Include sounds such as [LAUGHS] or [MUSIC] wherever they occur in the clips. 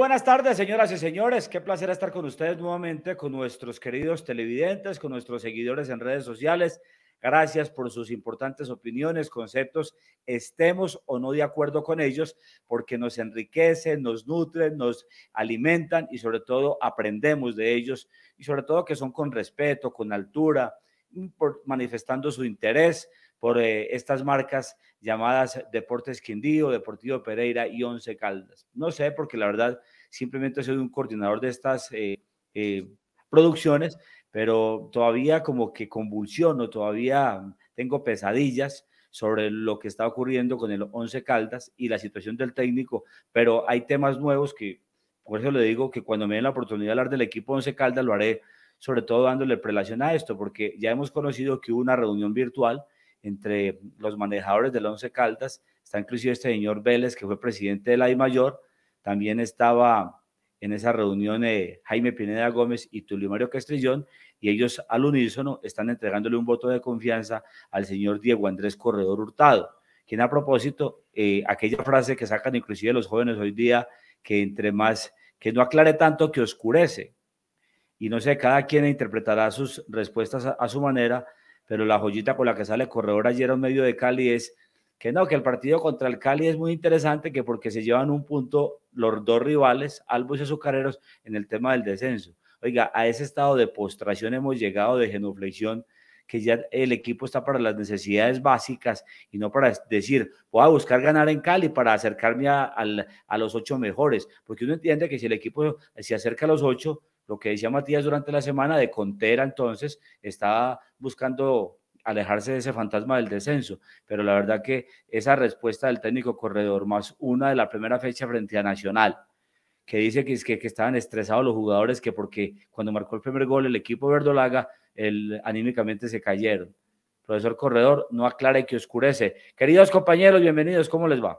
buenas tardes, señoras y señores. Qué placer estar con ustedes nuevamente, con nuestros queridos televidentes, con nuestros seguidores en redes sociales. Gracias por sus importantes opiniones, conceptos, estemos o no de acuerdo con ellos, porque nos enriquecen, nos nutren, nos alimentan y sobre todo aprendemos de ellos y sobre todo que son con respeto, con altura, manifestando su interés, por eh, estas marcas llamadas Deportes Quindío, Deportivo Pereira y Once Caldas. No sé, porque la verdad simplemente soy un coordinador de estas eh, eh, producciones, pero todavía como que convulsiono, todavía mm, tengo pesadillas sobre lo que está ocurriendo con el Once Caldas y la situación del técnico, pero hay temas nuevos que, por eso le digo que cuando me den la oportunidad de hablar del equipo Once Caldas lo haré, sobre todo dándole prelación a esto, porque ya hemos conocido que hubo una reunión virtual entre los manejadores de del 11 Caldas. Está inclusive este señor Vélez, que fue presidente de la I Mayor. También estaba en esa reunión eh, Jaime Pineda Gómez y Tulio Mario Castrillón, y ellos al unísono están entregándole un voto de confianza al señor Diego Andrés Corredor Hurtado, quien a propósito, eh, aquella frase que sacan inclusive los jóvenes hoy día, que entre más, que no aclare tanto que oscurece, y no sé, cada quien interpretará sus respuestas a, su manera, pero la joyita con la que sale corredor ayer a medio de Cali es que no, que el partido contra el Cali es muy interesante, que porque se llevan un punto los dos rivales, Albus y Azucareros, en el tema del descenso. Oiga, a ese estado de postración hemos llegado, de genuflexión, que ya el equipo está para las necesidades básicas y no para decir, voy a buscar ganar en Cali para acercarme a, a los ocho mejores, porque uno entiende que si el equipo se acerca a los ocho, lo que decía Matías durante la semana de Contera, entonces estaba buscando alejarse de ese fantasma del descenso, pero la verdad que esa respuesta del técnico corredor más una de la primera fecha frente a Nacional, que dice que, estaban estresados los jugadores, que porque cuando marcó el primer gol el equipo verdolaga, el, anímicamente se cayeron. Profesor Corredor, no aclare que oscurece. Queridos compañeros, bienvenidos, ¿cómo les va?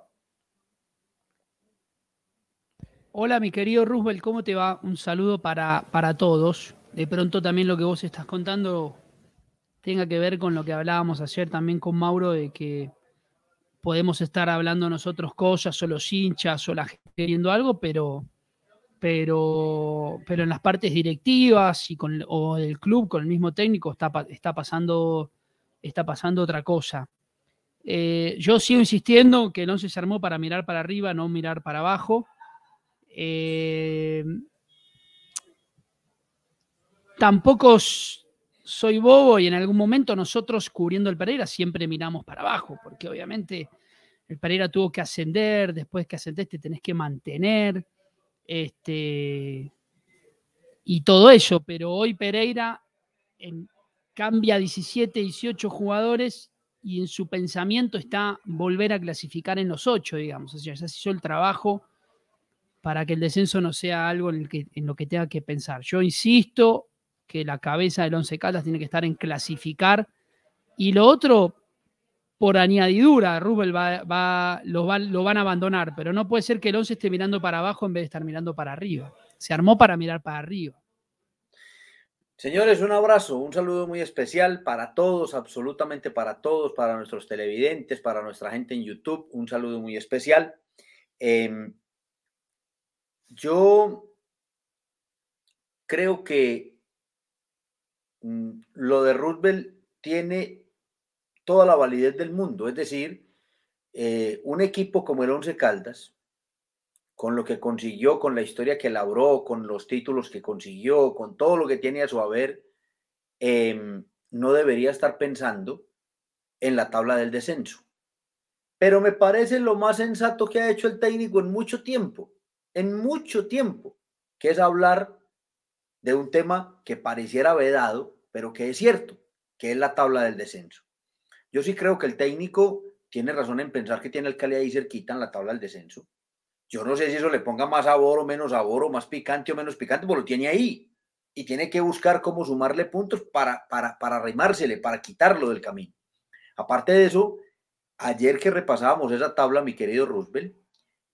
Hola, mi querido Roosevelt, ¿cómo te va? Un saludo para, para todos. De pronto también lo que vos estás contando tenga que ver con lo que hablábamos ayer también con Mauro, de que podemos estar hablando nosotros cosas o los hinchas o la gente queriendo algo, pero, pero, pero en las partes directivas y con, o el club con el mismo técnico está, está, pasando, está pasando otra cosa. Eh, yo sigo insistiendo que no se armó para mirar para arriba, no mirar para abajo. Eh, tampoco soy bobo y en algún momento nosotros cubriendo el Pereira siempre miramos para abajo, porque obviamente el Pereira tuvo que ascender, después que ascendés tenés que mantener, este, y todo eso, pero hoy Pereira cambia 17, 18 jugadores y en su pensamiento está volver a clasificar en los 8, digamos, o ya se hizo el trabajo para que el descenso no sea algo en, el que, lo que tenga que pensar. Yo insisto que la cabeza del Once Caldas tiene que estar en clasificar. Y lo otro, por añadidura, Rubel va, lo, van a abandonar, pero no puede ser que el Once esté mirando para abajo en vez de estar mirando para arriba. Se armó para mirar para arriba. Señores, un abrazo, un saludo muy especial para todos, absolutamente para todos, para nuestros televidentes, para nuestra gente en YouTube, un saludo muy especial. Em, yo creo que mm, lo de Roosevelt tiene toda la validez del mundo, es decir, eh, un equipo como el Once Caldas, con lo que consiguió, con la historia que labró, con los títulos que consiguió, con todo lo que tiene a su haber, em, no debería estar pensando en la tabla del descenso. Pero me parece lo más sensato que ha hecho el técnico en mucho tiempo en mucho tiempo, que es hablar de un tema que pareciera vedado, pero que es cierto, que es la tabla del descenso. Yo sí creo que el técnico tiene razón en pensar que tiene el Cali ahí cerquita en la tabla del descenso. Yo no sé si eso le ponga más sabor o menos sabor o más picante o menos picante, pero pues lo tiene ahí y tiene que buscar cómo sumarle puntos para, para, para arrimársele, para quitarlo del camino. Aparte de eso, ayer que repasábamos esa tabla, mi querido Roosevelt,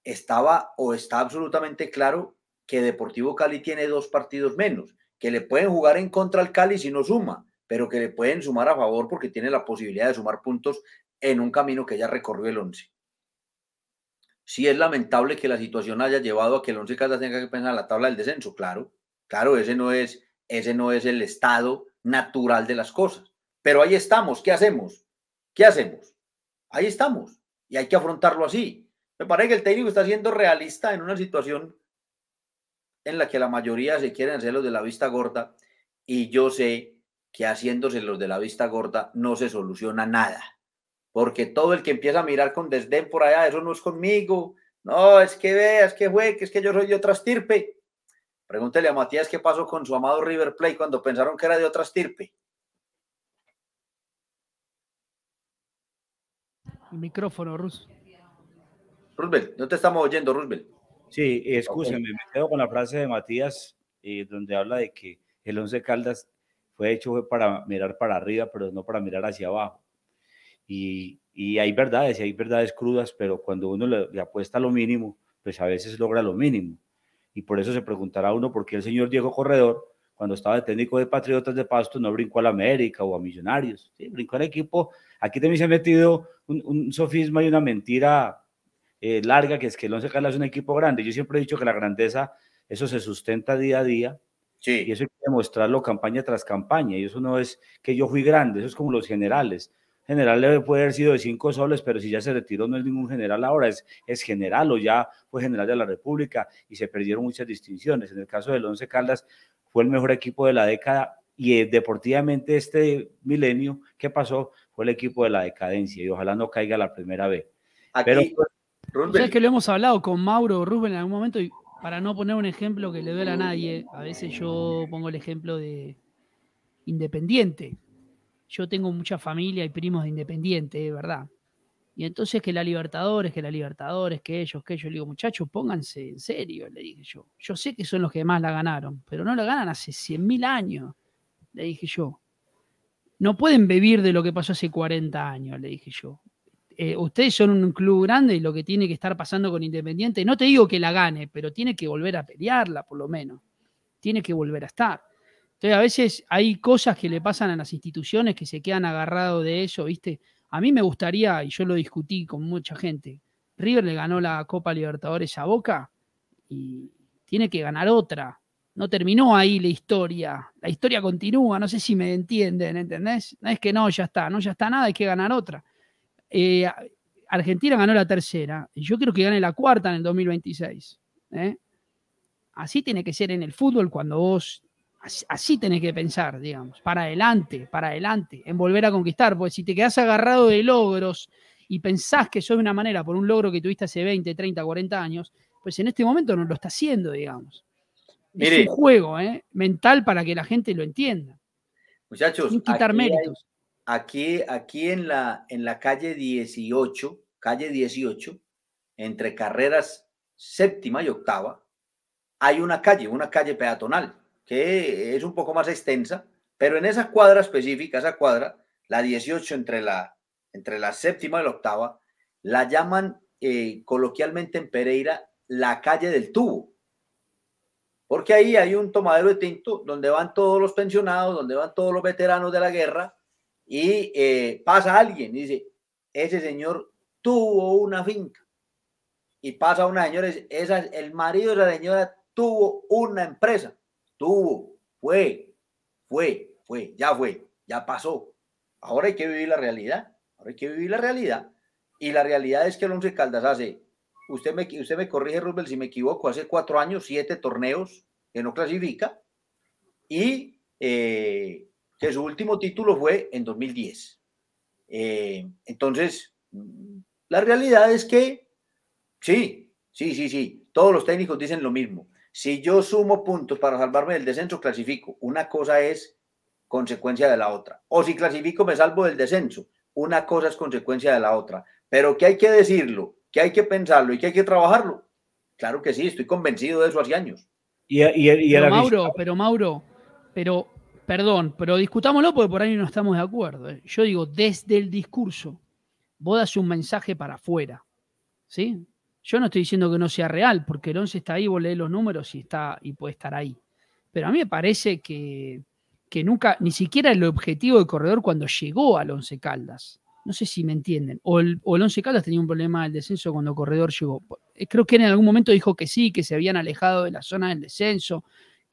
estaba o está absolutamente claro que Deportivo Cali tiene dos partidos menos, que le pueden jugar en contra al Cali si no suma, pero que le pueden sumar a favor porque tiene la posibilidad de sumar puntos en un camino que ya recorrió el 11. Sí es lamentable que la situación haya llevado a que el 11 Caldas tenga que pensar en la tabla del descenso, claro, claro, ese no es ese no es el estado natural de las cosas, pero ahí estamos, ¿qué hacemos? ¿Qué hacemos? Ahí estamos y hay que afrontarlo así. Me parece que el técnico está siendo realista en una situación en la que la mayoría se quieren hacer los de la vista gorda y yo sé que haciéndose los de la vista gorda no se soluciona nada, porque todo el que empieza a mirar con desdén por allá, eso no es conmigo, no, es que veas, es que fue, que es que yo soy de otra estirpe. Pregúntele a Matías qué pasó con su amado River Plate cuando pensaron que era de otra estirpe. El micrófono, Ruso. Roosevelt, no te estamos oyendo, Roosevelt. Sí, escúchame, me quedo con la frase de Matías, eh, donde habla de que el Once Caldas fue hecho para mirar para arriba, pero no para mirar hacia abajo. Y, hay verdades, y hay verdades crudas, pero cuando uno le, apuesta lo mínimo, pues a veces logra lo mínimo. Y por eso se preguntará uno por qué el señor Diego Corredor, cuando estaba de técnico de Patriotas de Pasto, no brincó al América o a Millonarios. Sí, brincó al equipo. Aquí también se ha metido un sofisma y una mentira eh, larga, que es que el Once Caldas es un equipo grande. Yo siempre he dicho que la grandeza, eso se sustenta día a día. Y eso hay que demostrarlo campaña tras campaña. Y eso no es que yo fui grande, eso es como los generales. General debe puede haber sido de cinco soles, pero si ya se retiró no es ningún general ahora, es, es general o ya fue general de la República y se perdieron muchas distinciones. En el caso del Once Caldas fue el mejor equipo de la década y eh, deportivamente este milenio que pasó fue el equipo de la decadencia y ojalá no caiga la primera vez. Aquí, pero pues, es que lo hemos hablado con Mauro Rubén en algún momento y para no poner un ejemplo que le duela a nadie, a veces yo pongo el ejemplo de Independiente. Yo tengo mucha familia y primos de Independiente, ¿verdad? Y entonces que la Libertadores, que la Libertadores, que ellos, que ellos, le digo, muchachos, pónganse en serio, le dije yo. Yo sé que son los que más la ganaron, pero no la ganan hace mil años, le dije yo. No pueden vivir de lo que pasó hace 40 años, le dije yo. Eh, ustedes son un club grande y lo que tiene que estar pasando con Independiente, no te digo que la gane, pero tiene que volver a pelearla por lo menos, tiene que volver a estar. Entonces a veces hay cosas que le pasan a las instituciones que se quedan agarrados de eso, ¿viste? A mí me gustaría, y yo lo discutí con mucha gente, River le ganó la Copa Libertadores a Boca y tiene que ganar otra. No terminó ahí la historia, la historia continúa, no sé si me entienden, ¿entendés? No es que no, ya está, no, ya está nada, hay que ganar otra. Eh, Argentina ganó la tercera. y Yo creo que gane la cuarta en el 2026. ¿eh? Así tiene que ser en el fútbol cuando vos. Así, tenés que pensar, digamos. Para adelante, para adelante. En volver a conquistar. Porque si te quedás agarrado de logros y pensás que sos de una manera por un logro que tuviste hace 20, 30, 40 años, pues en este momento no lo está haciendo, digamos. es un juego ¿eh? mental para que la gente lo entienda. Muchachos, sin quitar méritos aquí, aquí en, la, en la calle 18, calle entre carreras séptima y octava, hay una calle, una calle peatonal, que es un poco más extensa, pero en esa cuadra específica, esa cuadra, la 18 entre la, entre la séptima y la octava, la llaman eh, coloquialmente en Pereira la calle del tubo. Porque ahí hay un tomadero de tinto donde van todos los pensionados, donde van todos los veteranos de la guerra, y eh, pasa alguien dice, ese señor tuvo una finca. Y pasa una señora, esa, el marido de esa señora tuvo una empresa. Tuvo, fue, fue, fue, ya fue, ya pasó. Ahora hay que vivir la realidad. Ahora hay que vivir la realidad. Y la realidad es que el Caldas hace, usted me, usted me corrige, Rubel, si me equivoco, hace cuatro años, siete torneos que no clasifica. Y eh, que su último título fue en 2010. Eh, entonces, mm, la realidad es que sí, sí, sí, sí, todos los técnicos dicen lo mismo. Si yo sumo puntos para salvarme del descenso, clasifico. Una cosa es consecuencia de la otra. O si clasifico, me salvo del descenso. Una cosa es consecuencia de la otra. Pero que hay que decirlo, que hay que pensarlo y que hay que trabajarlo. Claro que sí, estoy convencido de eso hace años. pero Mauro, pero Mauro, pero perdón, pero discutámoslo porque por ahí no estamos de acuerdo. ¿eh? Yo digo, desde el discurso, vos das un mensaje para afuera. ¿sí? Yo no estoy diciendo que no sea real, porque el 11 está ahí, vos lees los números y, está, y puede estar ahí. Pero a mí me parece que, que nunca, ni siquiera el objetivo del corredor cuando llegó al 11 Caldas. No sé si me entienden. O el, o el 11 Caldas tenía un problema del descenso cuando el corredor llegó. Creo que en algún momento dijo que sí, que se habían alejado de la zona del descenso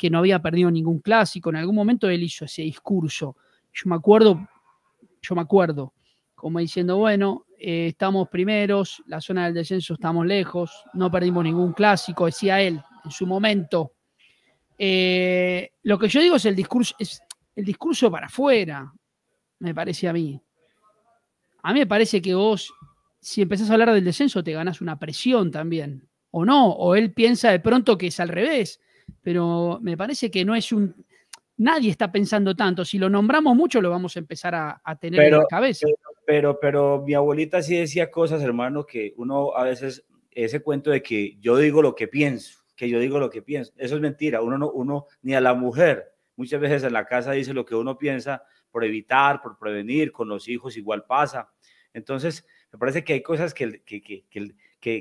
que no había perdido ningún clásico. En algún momento él hizo ese discurso. Yo me acuerdo, yo me acuerdo, como diciendo, bueno, eh, estamos primeros, la zona del descenso estamos lejos, no perdimos ningún clásico, decía él en su momento. Eh, lo que yo digo es el discurso, es el discurso para afuera, me parece a mí. A mí me parece que vos, si empezás a hablar del descenso, te ganás una presión también, o no, o él piensa de pronto que es al revés, pero me parece que no es un... Nadie está pensando tanto. Si lo nombramos mucho, lo vamos a empezar a, tener en la cabeza. Pero, pero, mi abuelita sí decía cosas, hermano, que uno a veces, ese cuento de que yo digo lo que pienso, que yo digo lo que pienso, eso es mentira. Uno, no, uno ni a la mujer muchas veces en la casa dice lo que uno piensa por evitar, por prevenir, con los hijos igual pasa. Entonces, me parece que hay cosas que, que,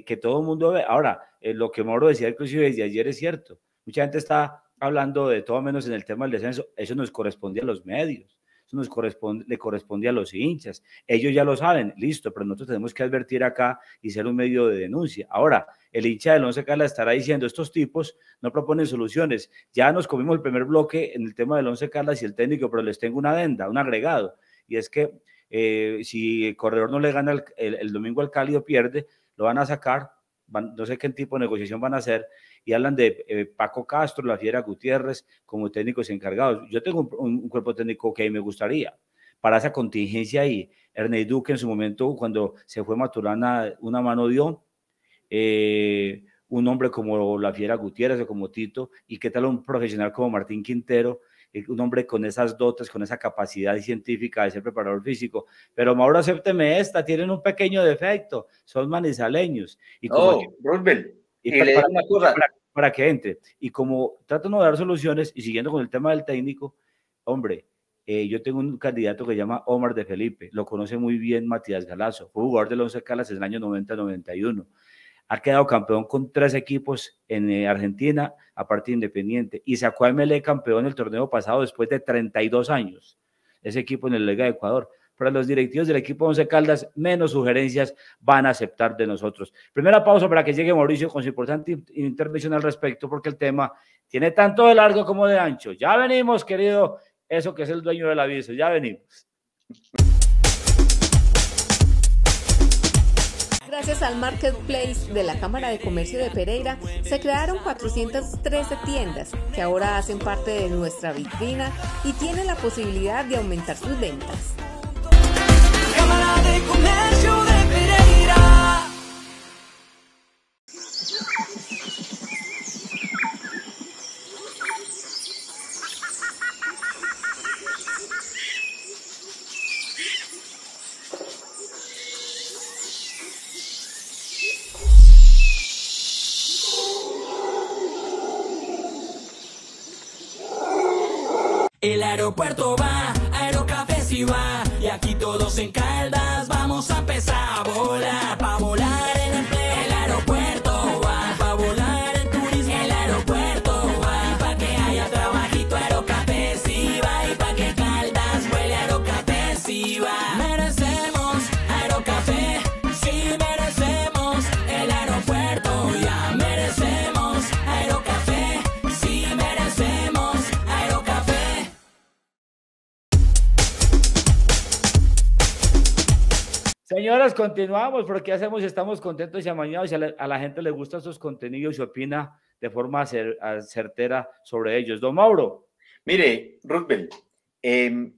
que, todo el mundo ve. Ahora, eh, lo que Mauro decía inclusive desde ayer es cierto. Mucha gente está hablando de todo menos en el tema del descenso. Eso nos corresponde a los medios, eso nos corresponde, le corresponde a los hinchas. Ellos ya lo saben, listo, pero nosotros tenemos que advertir acá y ser un medio de denuncia. Ahora, el hincha del Once Carlas estará diciendo, estos tipos no proponen soluciones. Ya nos comimos el primer bloque en el tema del Once carlas y el técnico, pero les tengo una adenda, un agregado. Y es que eh, si el corredor no le gana el, domingo al Cálido, pierde, lo van a sacar, no sé qué tipo de negociación van a hacer, y hablan de eh, Paco Castro, la Fiera Gutiérrez como técnicos encargados. Yo tengo un, cuerpo técnico que me gustaría para esa contingencia y Ernest Duque en su momento, cuando se fue Maturana, una mano dio. Eh, un hombre como la Fiera Gutiérrez o como Tito, y qué tal un profesional como Martín Quintero, eh, un hombre con esas dotes, con esa capacidad científica de ser preparador físico. Pero Mauro, acépteme esta, tienen un pequeño defecto, son manizaleños. Y como oh, para, una Para, que entre. Y como tratan de dar soluciones y siguiendo con el tema del técnico, hombre, eh, yo tengo un candidato que se llama Omar de Felipe, lo conoce muy bien Matías Galazo, fue jugador los 11 Calas en el año 90-91 ha quedado campeón con tres equipos en eh, Argentina, aparte Independiente, y sacó a MLE campeón el torneo pasado después de 32 años, ese equipo en el Liga de Ecuador para los directivos del equipo Once Caldas, menos sugerencias van a aceptar de nosotros. Primera pausa para que llegue Mauricio con su importante intervención al respecto, porque el tema tiene tanto de largo como de ancho. Ya venimos, querido, eso que es el dueño del aviso, ya venimos. Gracias al Marketplace de la Cámara de Comercio de Pereira, se crearon 413 tiendas que ahora hacen parte de nuestra vitrina y tienen la posibilidad de aumentar sus ventas. aeropuerto va, aerocafé si va, y aquí todos en casa. continuamos porque hacemos estamos contentos y amañados y a la, gente le gustan sus contenidos y opina de forma certera sobre ellos. Don Mauro. Mire, Rubén, em,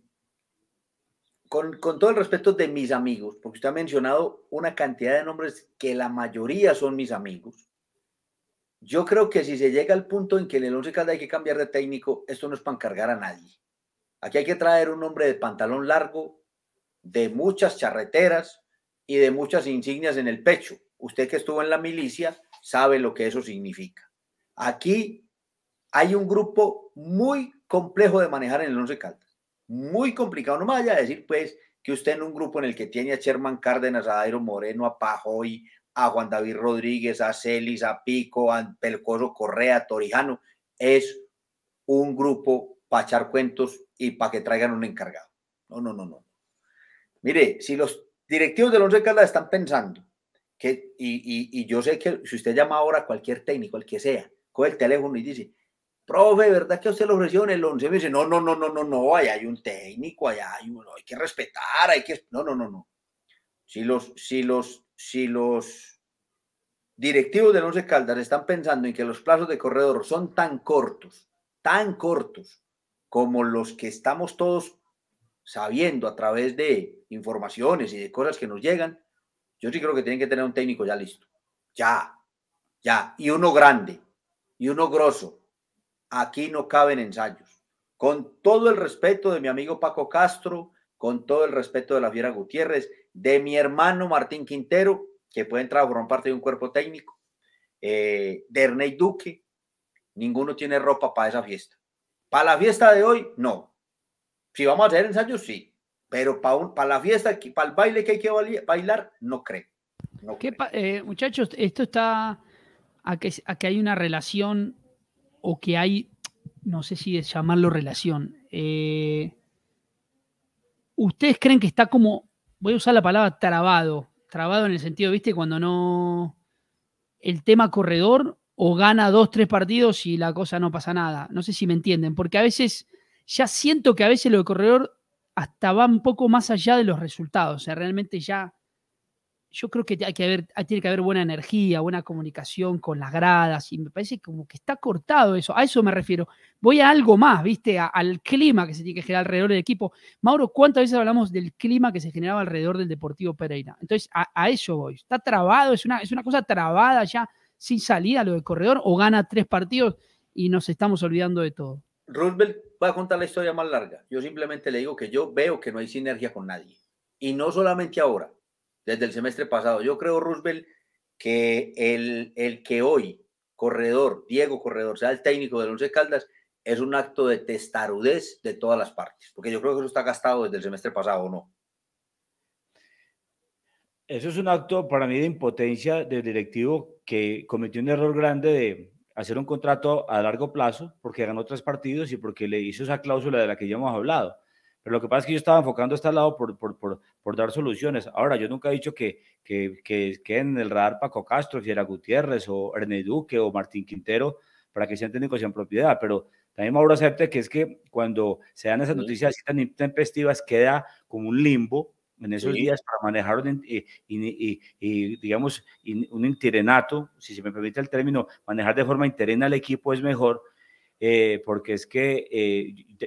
con, con, todo el respeto de mis amigos, porque usted ha mencionado una cantidad de nombres que la mayoría son mis amigos, yo creo que si se llega al punto en que en el 11 Caldas hay que cambiar de técnico, esto no es para encargar a nadie. Aquí hay que traer un hombre de pantalón largo, de muchas charreteras, y de muchas insignias en el pecho. Usted que estuvo en la milicia sabe lo que eso significa. Aquí hay un grupo muy complejo de manejar en el Once Caldas, muy complicado. No me vaya a decir, pues, que usted en un grupo en el que tiene a Sherman Cárdenas, a Dairo Moreno, a Pajoy, a Juan David Rodríguez, a Celis, a Pico, a Pelcoso Correa, a Torijano, es un grupo para echar cuentos y para que traigan un encargado. No, no, no, no. Mire, si los directivos del 11 Caldas están pensando que, y, yo sé que si usted llama ahora a cualquier técnico, el que sea, coge el teléfono y dice, profe, ¿verdad que usted lo ofreció en el 11? Me dice, no, no, no, no, no, no, allá hay un técnico, allá hay uno, hay que respetar, hay que, no, no, no, no. Si los, si los, si los directivos del 11 Caldas están pensando en que los plazos de corredor son tan cortos, tan cortos como los que estamos todos sabiendo a través de informaciones y de cosas que nos llegan, yo sí creo que tienen que tener un técnico ya listo. Ya, ya. Y uno grande, y uno grosso. Aquí no caben ensayos. Con todo el respeto de mi amigo Paco Castro, con todo el respeto de la Fiera Gutiérrez, de mi hermano Martín Quintero, que puede entrar pueden formar parte de un cuerpo técnico, eh, de Duque, ninguno tiene ropa para esa fiesta. Para la fiesta de hoy, no. Si vamos a hacer ensayos, sí. Pero para para la fiesta, para el baile que hay que bailar, no creo. Eh, muchachos, esto está a que, que hay una relación o que hay, no sé si es llamarlo relación. Eh, ¿Ustedes creen que está como, voy a usar la palabra trabado, trabado en el sentido, viste, cuando no, el tema corredor o gana dos, tres partidos y la cosa no pasa nada? No sé si me entienden, porque a veces ya siento que a veces lo de corredor hasta va un poco más allá de los resultados. O sea, realmente ya yo creo que, hay que haber, tiene que haber buena energía, buena comunicación con las gradas, y me parece como que está cortado eso, a eso me refiero. Voy a algo más, ¿viste? al clima que se tiene que generar alrededor del equipo. Mauro, ¿cuántas veces hablamos del clima que se generaba alrededor del Deportivo Pereira? Entonces, a, eso voy. Está trabado, es una, es una cosa trabada ya, sin salida lo de corredor, o gana tres partidos y nos estamos olvidando de todo. Roosevelt va a contar la historia más larga. Yo simplemente le digo que yo veo que no hay sinergia con nadie. Y no solamente ahora, desde el semestre pasado. Yo creo, Roosevelt, que el, el que hoy Corredor, Diego Corredor, sea el técnico del Once Caldas, es un acto de testarudez de todas las partes. Porque yo creo que eso está gastado desde el semestre pasado, ¿o no? Eso es un acto para mí de impotencia del directivo que cometió un error grande de, hacer un contrato a largo plazo porque ganó tres partidos y porque le hizo esa cláusula de la que ya hemos hablado. Pero lo que pasa es que yo estaba enfocando a este lado por, por, por, dar soluciones. Ahora, yo nunca he dicho que, que, que, en el radar Paco Castro, Fiera Gutiérrez o Erne Duque o Martín Quintero para que sean técnicos en propiedad, pero también Mauro acepta que es que cuando se dan esas noticias tan intempestivas queda como un limbo en esos días para manejar un, y, eh, eh, eh, digamos, un interenato, si se me permite el término, manejar de forma interina al equipo es mejor, porque es que,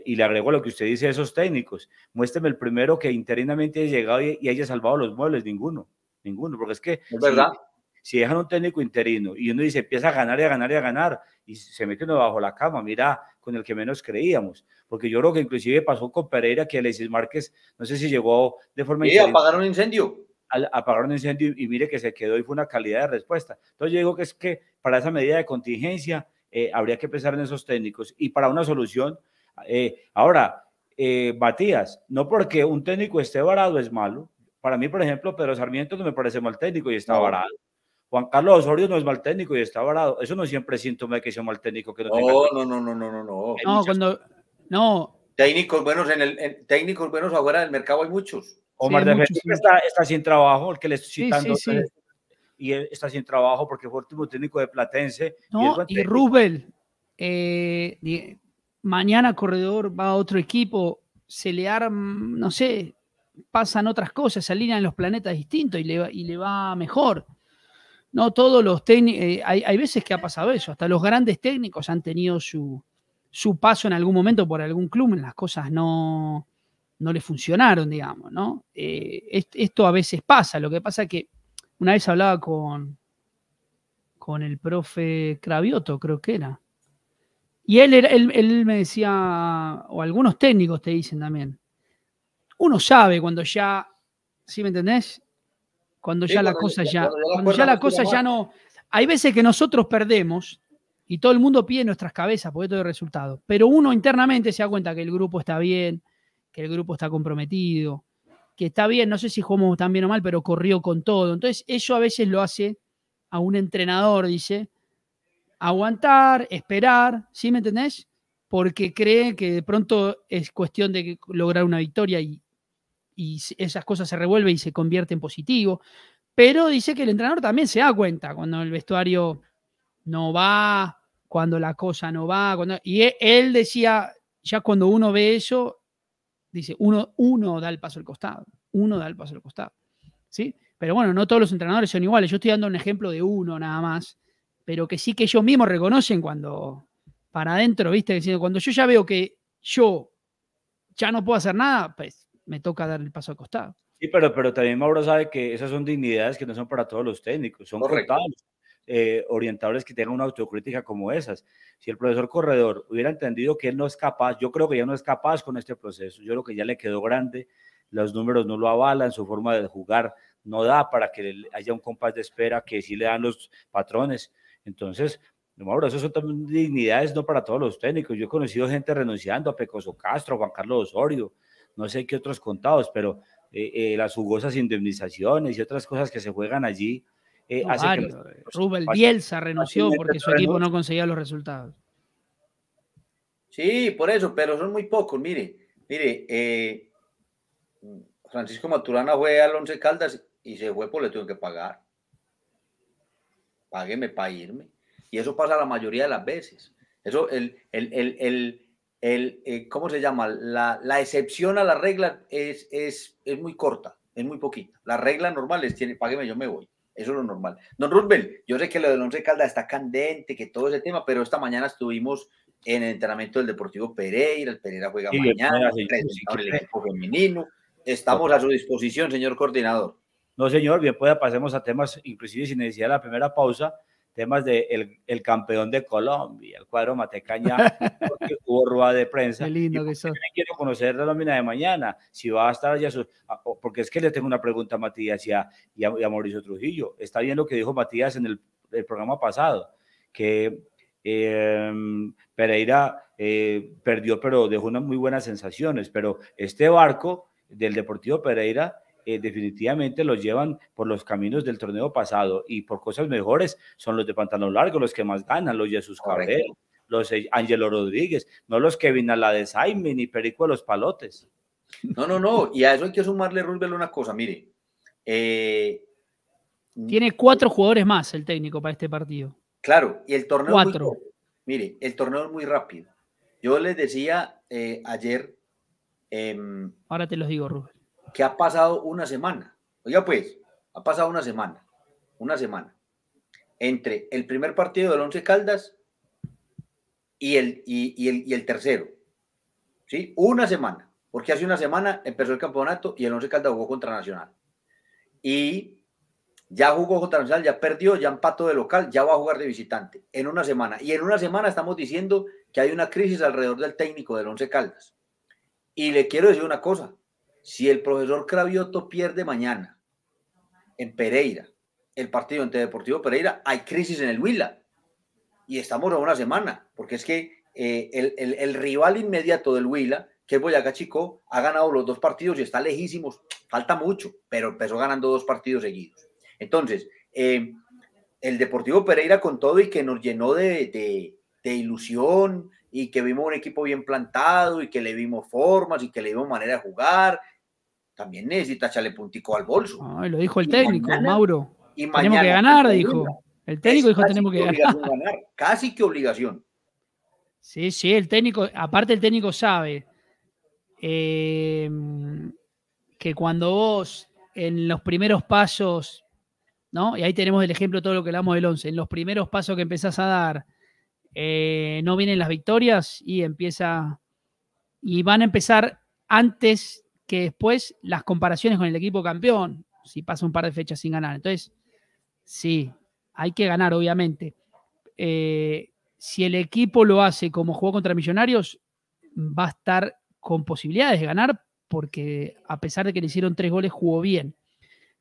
y le agrego lo que usted dice a esos técnicos, muéstreme el primero que interinamente haya llegado y, haya salvado los muebles, ninguno, ninguno, porque es que... Es verdad si dejan un técnico interino y uno dice empieza a ganar y a ganar y a ganar y se mete uno bajo la cama, mira, con el que menos creíamos, porque yo creo que inclusive pasó con Pereira que Alexis Márquez, no sé si llegó de forma... Y apagaron un incendio. Al apagar un incendio y, mire que se quedó y fue una calidad de respuesta. Entonces yo digo que es que para esa medida de contingencia eh, habría que pensar en esos técnicos y para una solución, eh, ahora, eh, Matías, no porque un técnico esté varado es malo. Para mí, por ejemplo, Pedro Sarmiento no me parece mal técnico y está varado. Juan Carlos Osorio no es mal técnico y está varado. Eso no siempre es síntoma de que sea mal técnico. no, no, no, no, no, no, no. cuando, no. Técnicos buenos, en el, buenos afuera del mercado hay muchos. Omar de muchos, está, sin trabajo, el que le estoy citando. y está sin trabajo porque fue último técnico de Platense. No, y, Rubel, eh, mañana corredor va a otro equipo, se le arma, no sé, pasan otras cosas, se alinean los planetas distintos y le, y le va mejor. No todos los técnicos, eh, hay, veces que ha pasado eso, hasta los grandes técnicos han tenido su, paso en algún momento por algún club, en las cosas no, no le funcionaron, digamos, ¿no? Eh, esto a veces pasa, lo que pasa es que una vez hablaba con, con el profe Cravioto, creo que era, y él, él, él me decía, o algunos técnicos te dicen también, uno sabe cuando ya, ¿sí me entendés? cuando ya la cosa ya, ya ya no. Hay veces que nosotros perdemos y todo el mundo pide nuestras cabezas por esto el resultado, pero uno internamente se da cuenta que el grupo está bien, que el grupo está comprometido, que está bien, no sé si jugamos tan bien o mal, pero corrió con todo. Entonces, eso a veces lo hace a un entrenador, dice, aguantar, esperar, ¿sí me entendés? Porque cree que de pronto es cuestión de lograr una victoria y, y esas cosas se revuelven y se convierte en positivo. Pero dice que el entrenador también se da cuenta cuando el vestuario no va, cuando la cosa no va. Cuando... Y e, él decía, ya cuando uno ve eso, dice, uno, da el paso al costado, uno da el paso al costado. ¿sí? Pero bueno, no todos los entrenadores son iguales. Yo estoy dando un ejemplo de uno nada más, pero que sí que ellos mismos reconocen cuando para adentro, ¿viste? Diciendo, cuando yo ya veo que yo ya no puedo hacer nada, pues me toca dar el paso al costado. Sí, pero, pero también Mauro sabe que esas son dignidades que no son para todos los técnicos, son eh, orientables orientadores que tengan una autocrítica como esas. Si el profesor Corredor hubiera entendido que él no es capaz, yo creo que ya no es capaz con este proceso, yo creo que ya le quedó grande, los números no lo avalan, su forma de jugar no da para que haya un compás de espera que sí le dan los patrones. Entonces, Mauro, eso son también dignidades no para todos los técnicos. Yo he conocido gente renunciando a Pecoso Castro, Juan Carlos Osorio, no sé qué otros contados, pero eh, eh, las jugosas indemnizaciones y otras cosas que se juegan allí. Eh, Rubel Bielsa renunció porque su equipo no conseguía los resultados. Sí, por eso, pero son muy pocos. Mire, mire, eh, Francisco Maturana fue al Once Caldas y se fue porque le tengo que pagar. Págueme para irme. Y eso pasa la mayoría de las veces. Eso, el, el, el el, eh, ¿cómo se llama? La, la, excepción a la regla es, es, es muy corta, es muy poquita. La regla normal es, tiene, págueme, yo me voy. Eso es lo normal. Don Roosevelt, yo sé que lo del Once calda está candente, que todo ese tema, pero esta mañana estuvimos en el entrenamiento del Deportivo Pereira, el Pereira juega mañana, el equipo femenino. Estamos a su disposición, señor coordinador. No, señor, bien pueda, pasemos a temas, inclusive sin necesidad de la primera pausa, temas de el, campeón de Colombia, el cuadro Matecaña, [LAUGHS] porque hubo rueda de prensa. Qué lindo que Quiero conocer la nómina de mañana, si va a estar allá, porque es que le tengo una pregunta a Matías y a, y a, Mauricio Trujillo. Está bien lo que dijo Matías en el, el programa pasado, que em, Pereira eh, perdió, pero dejó unas muy buenas sensaciones, pero este barco del Deportivo Pereira eh, definitivamente los llevan por los caminos del torneo pasado y por cosas mejores son los de pantalón largo, los que más ganan, los Jesús Cabrera, los Angelo eh, Rodríguez, no los Kevin Jaime ni Perico de los Palotes. No, no, no, y a eso hay que sumarle, Roosevelt, una cosa, mire. Eh, Tiene cuatro jugadores más el técnico para este partido. Claro, y el torneo... Cuatro. mire, el torneo es muy rápido. Yo les decía ayer... Em, Ahora te los digo, Rubén que ha pasado una semana. Oiga, pues, ha pasado una semana. Una semana. Entre el primer partido del Once Caldas y el, y, el, y el tercero. ¿Sí? Una semana. Porque hace una semana empezó el campeonato y el Once Caldas jugó contra Nacional. Y ya jugó contra Nacional, ya perdió, ya empató de local, ya va a jugar de visitante. En una semana. Y en una semana estamos diciendo que hay una crisis alrededor del técnico del Once Caldas. Y le quiero decir una cosa, si el profesor Cravioto pierde mañana en Pereira, el partido ante Deportivo Pereira, hay crisis en el Huila. Y estamos a una semana, porque es que eh, el, rival inmediato del Huila, que es Boyacá Chico, ha ganado los dos partidos y está lejísimos. Falta mucho, pero empezó ganando dos partidos seguidos. Entonces, eh, el Deportivo Pereira con todo y que nos llenó de, de ilusión, y que vimos un equipo bien plantado y que le vimos formas y que le vimos manera de jugar también necesita echarle puntico al bolso. lo dijo el técnico, Mauro. tenemos que ganar, dijo. El técnico dijo tenemos que, ganar. Casi que obligación. Sí, sí, el técnico, aparte el técnico sabe em, que cuando vos en los primeros pasos, ¿no? Y ahí tenemos el ejemplo de todo lo que hablamos del 11, en los primeros pasos que empezás a dar, eh, no vienen las victorias y empieza, y van a empezar antes que después las comparaciones con el equipo campeón, si pasa un par de fechas sin ganar. Entonces, sí, hay que ganar, obviamente. Eh, si el equipo lo hace como jugó contra Millonarios, va a estar con posibilidades de ganar, porque a pesar de que le hicieron tres goles, jugó bien.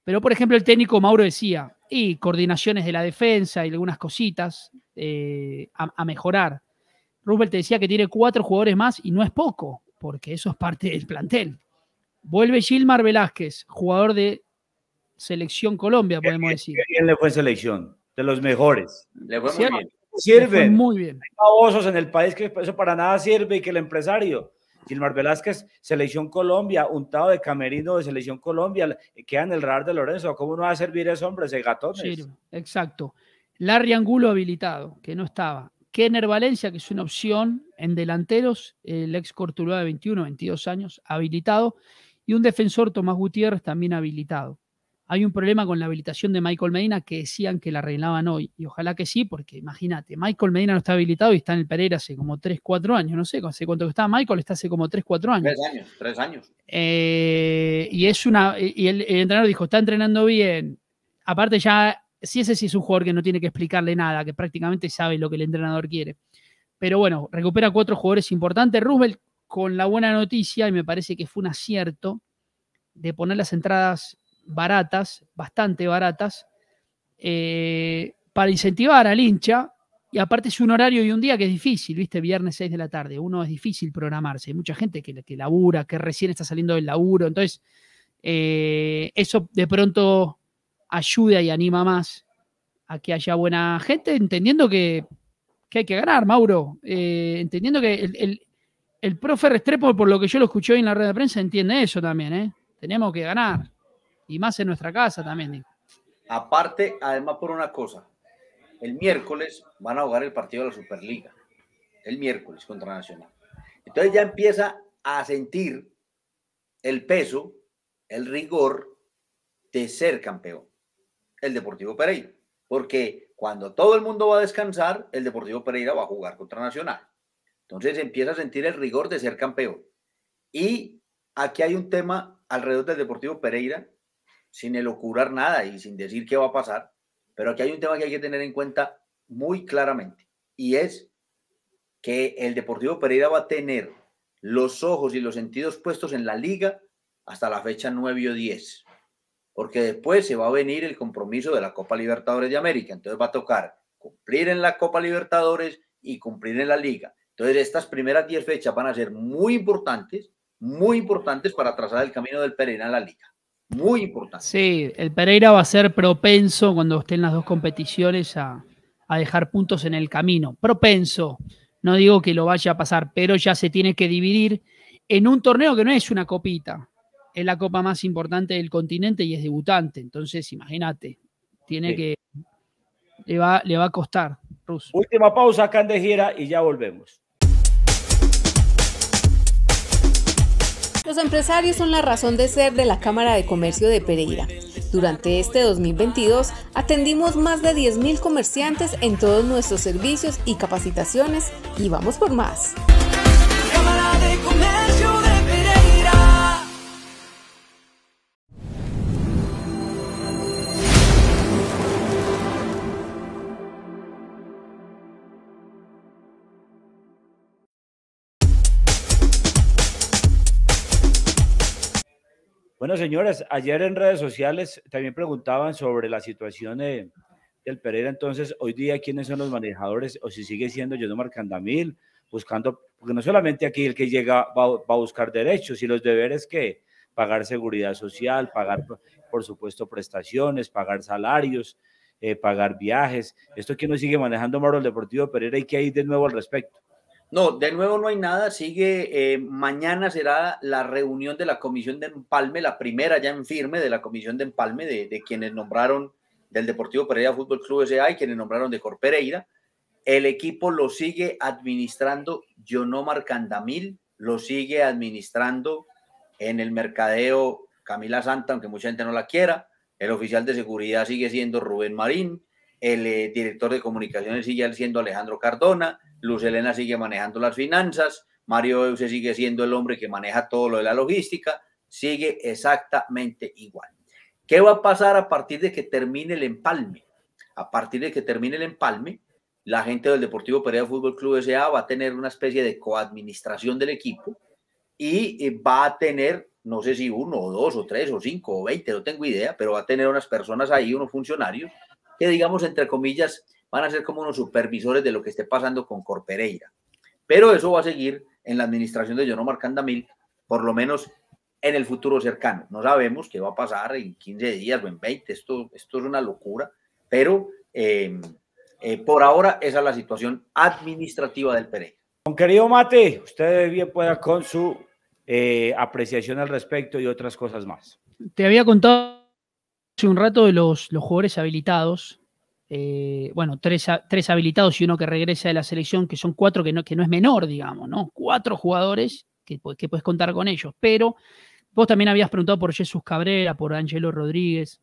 Pero, por ejemplo, el técnico Mauro decía, y coordinaciones de la defensa y algunas cositas eh, a, a, mejorar. Rubel te decía que tiene cuatro jugadores más y no es poco, porque eso es parte del plantel. Vuelve Gilmar Velázquez, jugador de selección Colombia, podemos decir. ¿Quién le fue selección? De los mejores. Le fue Sirve. Muy bien. Hay en el país que eso para nada sirve y que el empresario. Gilmar Velázquez, Selección Colombia, untado de camerino de Selección Colombia, queda en el radar de Lorenzo. ¿Cómo no va a servir ese hombre, ese gatón? Sirve. Exacto. Larry Angulo habilitado, que no estaba. Kenner Valencia, que es una opción en delanteros, el ex Cortuluá de 21, 22 años, habilitado y un defensor, Tomás Gutiérrez, también habilitado. Hay un problema con la habilitación de Michael Medina que decían que la arreglaban hoy, y ojalá que sí, porque imagínate, Michael Medina no está habilitado y está en el Pereira hace como 3, 4 años, no sé, hace cuánto que está Michael, está hace como 3, 4 años. 3 años, 3 años. Eh, y es y el, el entrenador dijo, está entrenando bien. Aparte ya, si ese sí es un jugador que no tiene que explicarle nada, que prácticamente sabe lo que el entrenador quiere. Pero bueno, recupera cuatro jugadores importantes. Roosevelt con la buena noticia, y me parece que fue un acierto, de poner las entradas baratas, bastante baratas, eh, para incentivar al hincha. Y aparte es un horario y un día que es difícil, ¿viste? Viernes 6 de la tarde. Uno es difícil programarse. Hay mucha gente que, labura, que recién está saliendo del laburo. Entonces, eh, eso de pronto ayuda y anima más a que haya buena gente, entendiendo que, hay que ganar, Mauro. Eh, entendiendo que el el profe Restrepo, por lo que yo lo escuché hoy en la red de prensa, entiende eso también, ¿eh? Tenemos que ganar. Y más en nuestra casa también, Aparte, además por una cosa, el miércoles van a jugar el partido de la Superliga, el miércoles contra Nacional. Entonces ya empieza a sentir el peso, el rigor de ser campeón, el Deportivo Pereira. Porque cuando todo el mundo va a descansar, el Deportivo Pereira va a jugar contra Nacional. Entonces empieza a sentir el rigor de ser campeón. Y aquí hay un tema alrededor del Deportivo Pereira, sin elocurar nada y sin decir qué va a pasar, pero aquí hay un tema que hay que tener en cuenta muy claramente, y es que el Deportivo Pereira va a tener los ojos y los sentidos puestos en la liga hasta la fecha 9 o 10, porque después se va a venir el compromiso de la Copa Libertadores de América, entonces va a tocar cumplir en la Copa Libertadores y cumplir en la liga. Entonces, estas primeras 10 fechas van a ser muy importantes, muy importantes para trazar el camino del Pereira a la liga. Muy importante. Sí, el Pereira va a ser propenso cuando estén las dos competiciones a, dejar puntos en el camino. Propenso, no digo que lo vaya a pasar, pero ya se tiene que dividir en un torneo que no es una copita, es la copa más importante del continente y es debutante. Entonces, imagínate, tiene que. Le va, le va a costar, Última pausa, Candejera, y ya volvemos. Los empresarios son la razón de ser de la Cámara de Comercio de Pereira. Durante este 2022 atendimos más de 10.000 comerciantes en todos nuestros servicios y capacitaciones y vamos por más. Bueno, señores, ayer en redes sociales también preguntaban sobre la situación del Pereira. Entonces, hoy día, ¿quiénes son los manejadores? O si sigue siendo Yonomar Candamil, buscando, porque no solamente aquí el que llega va, a buscar derechos y los deberes que pagar seguridad social, pagar, por supuesto, prestaciones, pagar salarios, eh, pagar viajes. Esto que nos sigue manejando Mauro el Deportivo Pereira y que hay de nuevo al respecto. No, de nuevo no hay nada, sigue, eh, mañana será la reunión de la Comisión de Empalme, la primera ya en firme de la Comisión de Empalme, de, quienes nombraron del Deportivo Pereira Fútbol Club S.A. y quienes nombraron de Cor Pereira. El equipo lo sigue administrando Yonomar Candamil, lo sigue administrando en el mercadeo Camila Santa, aunque mucha gente no la quiera. El oficial de seguridad sigue siendo Rubén Marín el eh, director de comunicaciones sigue siendo Alejandro Cardona, Luz Elena sigue manejando las finanzas, Mario Euse sigue siendo el hombre que maneja todo lo de la logística, sigue exactamente igual. ¿Qué va a pasar a partir de que termine el empalme? A partir de que termine el empalme, la gente del Deportivo Pereira Fútbol Club S.A. va a tener una especie de coadministración del equipo y eh, va a tener, no sé si uno o dos o tres o cinco o veinte, no tengo idea, pero va a tener unas personas ahí, unos funcionarios que digamos, entre comillas, van a ser como unos supervisores de lo que esté pasando con Corpereira. Pero eso va a seguir en la administración de Yonomar Candamil, por lo menos en el futuro cercano. No sabemos qué va a pasar en 15 días o en 20, esto, esto es una locura, pero em, eh, por ahora esa es la situación administrativa del Pereira. Con querido Mate, usted bien pueda con su eh, apreciación al respecto y otras cosas más. Te había contado Hace un rato de los, los jugadores habilitados. Eh, bueno, tres, habilitados y uno que regresa de la selección, que son cuatro, que no, que no es menor, digamos, ¿no? Cuatro jugadores que, que puedes contar con ellos. Pero vos también habías preguntado por Jesús Cabrera, por Angelo Rodríguez.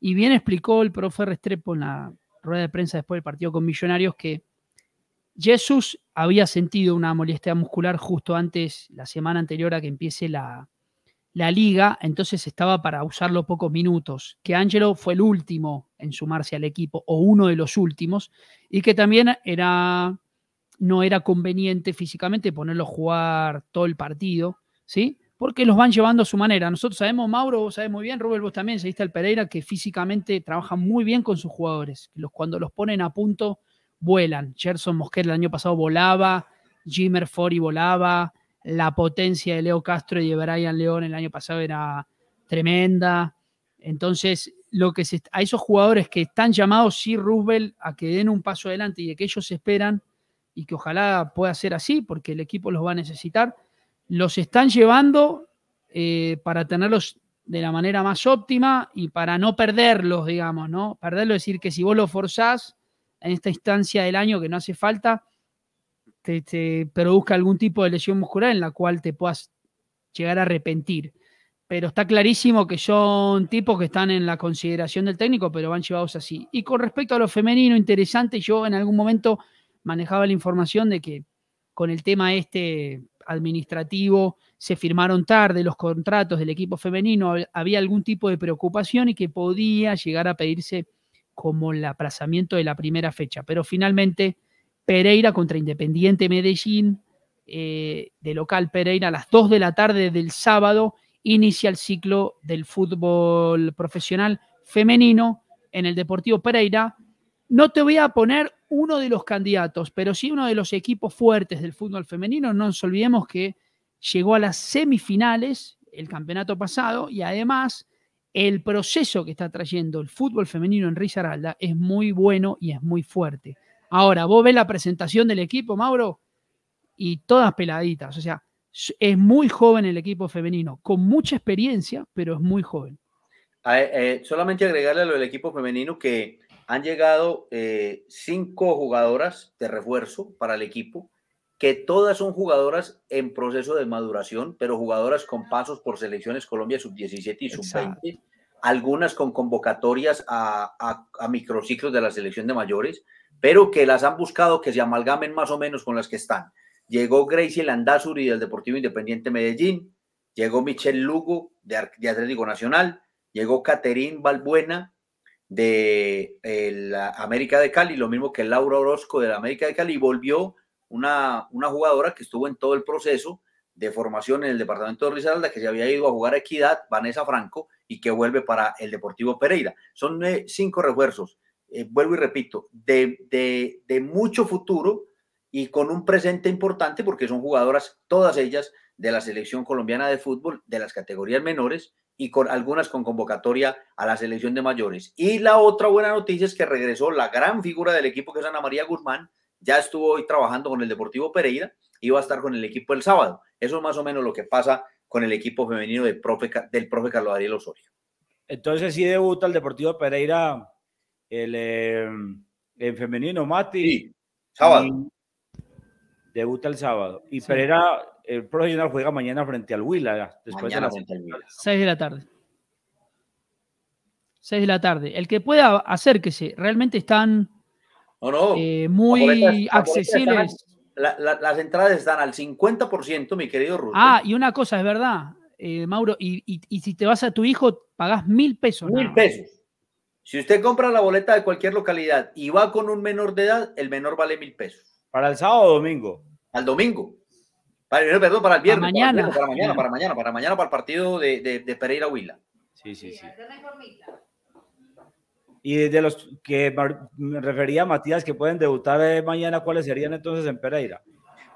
Y bien explicó el profe Restrepo en la rueda de prensa después del partido con Millonarios que Jesús había sentido una molestia muscular justo antes, la semana anterior a que empiece la, la liga, entonces estaba para usarlo pocos minutos, que Angelo fue el último en sumarse al equipo o uno de los últimos y que también era no era conveniente físicamente ponerlo a jugar todo el partido, ¿sí? Porque los van llevando a su manera. Nosotros sabemos, Mauro, vos sabés muy bien, Rubén, vos también, diste al Pereira, que físicamente trabaja muy bien con sus jugadores. Los, cuando los ponen a punto, vuelan. Gerson Mosquera el año pasado volaba, Jimmer Fori volaba, la potencia de Leo Castro y de Brian León el año pasado era tremenda. Entonces, lo que a esos jugadores que están llamados, sí, Roosevelt, a que den un paso adelante y de que ellos esperan y que ojalá pueda ser así, porque el equipo los va a necesitar, los están llevando eh, para tenerlos de la manera más óptima y para no perderlos, digamos, ¿no? perderlo es decir que si vos lo forzás en esta instancia del año que no hace falta, este, te, este, produzca algún tipo de lesión muscular en la cual te puedas llegar a arrepentir. Pero está clarísimo que son tipos que están en la consideración del técnico, pero van llevados así. Y con respecto a lo femenino, interesante, yo en algún momento manejaba la información de que con el tema este administrativo se firmaron tarde los contratos del equipo femenino, había algún tipo de preocupación y que podía llegar a pedirse como el aplazamiento de la primera fecha. Pero finalmente Pereira contra Independiente Medellín, eh, de local Pereira a las 2 de la tarde del sábado, inicia el ciclo del fútbol profesional femenino en el Deportivo Pereira. No te voy a poner uno de los candidatos, pero sí uno de los equipos fuertes del fútbol femenino. No nos olvidemos que llegó a las semifinales el campeonato pasado y además el proceso que está trayendo el fútbol femenino en Risaralda es muy bueno y es muy fuerte. Ahora, vos ves la presentación del equipo, Mauro, y todas peladitas. O sea, es muy joven el equipo femenino, con mucha experiencia, pero es muy joven. Eh, solamente agregarle a lo del equipo femenino que han llegado eh, cinco jugadoras de refuerzo para el equipo, que todas son jugadoras en proceso de maduración, pero jugadoras con pasos por selecciones Colombia sub-17 y sub-20, algunas con convocatorias a microciclos de la selección de mayores pero que las han buscado que se amalgamen más o menos con las que están. Llegó Gracie Landazuri del Deportivo Independiente Medellín, llegó Michelle Lugo de, Atlético Nacional, llegó Caterín Balbuena de eh, la América de Cali, lo mismo que Laura Orozco de la América de Cali, y volvió una, jugadora que estuvo en todo el proceso de formación en el departamento de Rizalda que se había ido a jugar a Equidad, Vanessa Franco, y que vuelve para el Deportivo Pereira. Son eh, cinco refuerzos. Eh, vuelvo y repito, de, mucho futuro y con un presente importante porque son jugadoras, todas ellas, de la selección colombiana de fútbol, de las categorías menores y con algunas con convocatoria a la selección de mayores. Y la otra buena noticia es que regresó la gran figura del equipo que es Ana María Guzmán, ya estuvo hoy trabajando con el Deportivo Pereira y va a estar con el equipo el sábado. Eso es más o menos lo que pasa con el equipo femenino del profe, del profe Carlos Ariel Osorio. Entonces sí debuta el Deportivo Pereira Em, el, femenino, Mati. Sí, sábado. Mm, debuta el sábado. Y Pereira, el profesional, juega mañana frente al Huila, después de las 6 de la tarde. 6 de la tarde. El que pueda acérquese, realmente están muy accesibles. las entradas están al 50%, mi querido Ruth. Ah, y una cosa es verdad, eh, Mauro, y, si te vas a tu hijo, pagás mil pesos. Mil pesos. Si usted compra la boleta de cualquier localidad y va con un menor de edad, el menor vale mil pesos. ¿Para el sábado o domingo? Al domingo. Para, perdón, para el viernes. Para mañana. Para, mañana, para mañana, para mañana, para el partido de, Pereira Huila. Sí, sí, sí. Y de los que me refería Matías que pueden debutar eh, mañana, ¿cuáles serían entonces en Pereira?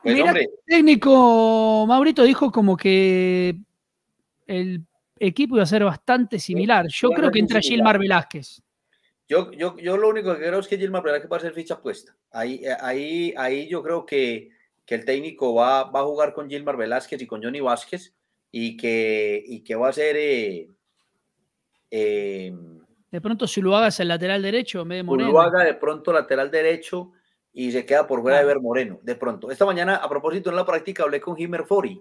Pues, Mira, el técnico Maurito dijo como que el equipo iba a ser bastante similar. Yo creo que entra Gilmar Velázquez. Yo, yo, lo único que creo es que Gilmar Velázquez va a ser ficha puesta. Ahí, eh, ahí, ahí yo creo que, que el técnico va, a jugar con Gilmar Velázquez y con Johnny Vázquez y que, que va a ser... Eh, eh, de pronto si lo hagas el lateral derecho me de lo haga de pronto lateral derecho y se queda por fuera de ver Moreno, de pronto. Esta mañana, a propósito, en la práctica hablé con Himer Fori,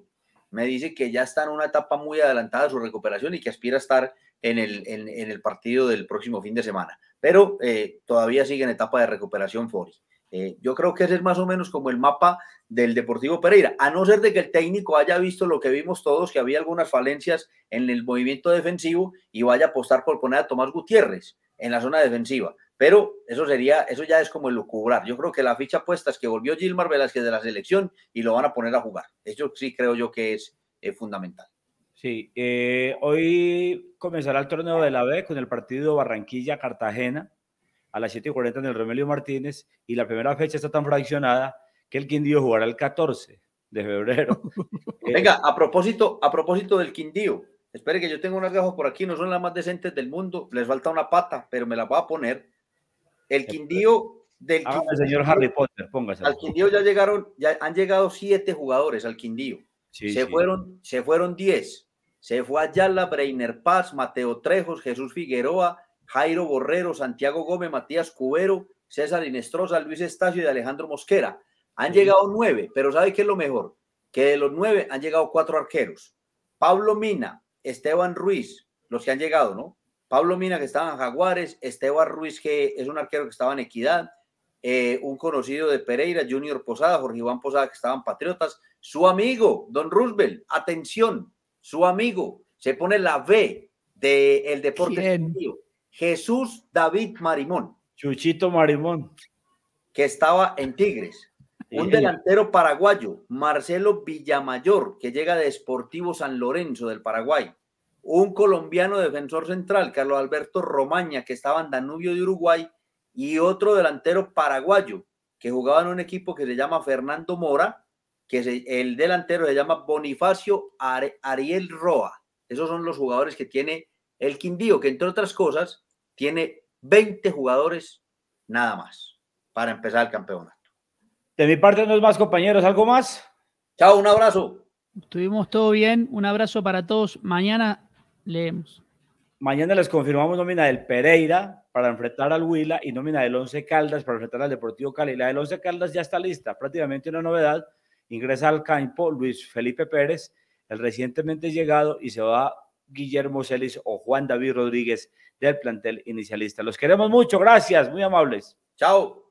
me dice que ya está en una etapa muy adelantada de su recuperación y que aspira a estar en el, en, el partido del próximo fin de semana. Pero eh, todavía sigue en etapa de recuperación Fori. Eh, yo creo que ese es más o menos como el mapa del Deportivo Pereira, a no ser de que el técnico haya visto lo que vimos todos, que había algunas falencias en el movimiento defensivo y vaya a apostar por poner a Tomás Gutiérrez en la zona defensiva. Pero eso sería, eso ya es como el lucubrar. Yo creo que la ficha puesta es que volvió Gilmar Velázquez de la selección y lo van a poner a jugar. Eso sí creo yo que es eh, fundamental. Sí, eh, hoy comenzará el torneo de la B con el partido Barranquilla-Cartagena a las 7 y 40 en el Romelio Martínez y la primera fecha está tan fraccionada que el Quindío jugará el 14 de febrero. [LAUGHS] Venga, a propósito, a propósito del Quindío, espere que yo tengo unas gafas por aquí, no son las más decentes del mundo, les falta una pata, pero me las voy a poner el Quindío del señor Harry Potter, póngase. Al Quindío ya llegaron, ya han llegado siete jugadores al Quindío. se, Fueron, se fueron diez. Se fue Ayala, Breiner Paz, Mateo Trejos, Jesús Figueroa, Jairo Borrero, Santiago Gómez, Matías Cubero, César Inestrosa, Luis Estacio y Alejandro Mosquera. Han llegado nueve, pero ¿sabe qué es lo mejor? Que de los nueve han llegado cuatro arqueros. Pablo Mina, Esteban Ruiz, los que han llegado, ¿no? Pablo Mina, que estaba en Jaguares, Esteban Ruiz, que es un arquero que estaba en Equidad, eh, un conocido de Pereira, Junior Posada, Jorge Iván Posada, que estaban Patriotas, su amigo, Don Roosevelt, atención, su amigo, se pone la V del deporte. Jesús David Marimón. Chuchito Marimón. Que estaba en Tigres. un delantero paraguayo, Marcelo Villamayor, que llega de Sportivo San Lorenzo del Paraguay un colombiano defensor central, Carlos Alberto Romaña, que estaba en Danubio de Uruguay, y otro delantero paraguayo, que jugaba en un equipo que se llama Fernando Mora, que el delantero se llama Bonifacio Ariel Roa. Esos son los jugadores que tiene el Quindío, que entre otras cosas tiene 20 jugadores nada más para empezar el campeonato. De mi parte no es más, compañeros. ¿Algo más? Chao, un abrazo. Estuvimos todo bien. Un abrazo para todos. Mañana Leemos. Mañana les confirmamos nómina del Pereira para enfrentar al Huila y nómina del Once Caldas para enfrentar al Deportivo Cali. La del Once Caldas ya está lista, prácticamente una novedad. Ingresa al campo Luis Felipe Pérez, el recientemente llegado, y se va Guillermo Celis o Juan David Rodríguez del plantel inicialista. Los queremos mucho, gracias, muy amables. Chao.